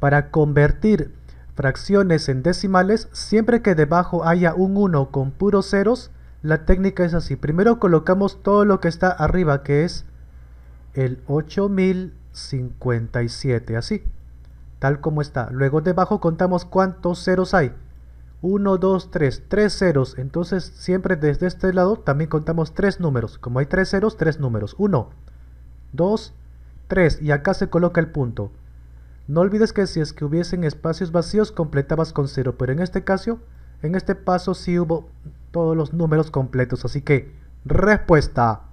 para convertir fracciones en decimales, siempre que debajo haya un 1 con puros ceros, la técnica es así. Primero colocamos todo lo que está arriba, que es el 8057, así, tal como está. Luego debajo contamos cuántos ceros hay. 1, 2, 3, 3 ceros. Entonces siempre desde este lado también contamos 3 números. Como hay 3 ceros, 3 números. 1, 2, 3. Y acá se coloca el punto. No olvides que si es que hubiesen espacios vacíos completabas con cero, pero en este caso, en este paso sí hubo todos los números completos, así que respuesta